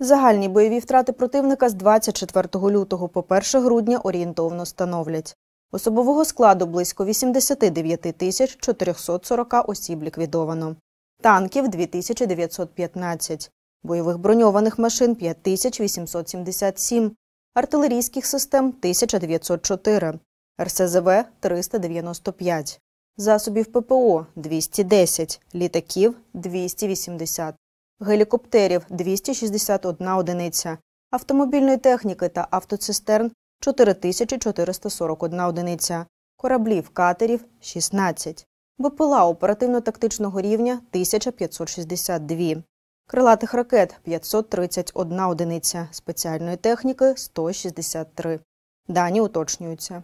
Загальні бойові втрати противника з 24 лютого по 1 грудня орієнтовно становлять. Особового складу близько 89 тисяч 440 осіб ліквідовано, танків 2915, бойових броньованих машин 5877, артилерійських систем 1904, РСЗВ 395, засобів ППО 210, літаків 280 гелікоптерів 261 одиниця, автомобільної техніки та автоцистерн 4441 одиниця, кораблів катерів 16, БПЛА оперативно-тактичного рівня 1562, крилатих ракет 531 одиниця, спеціальної техніки 163. Дані уточнюються.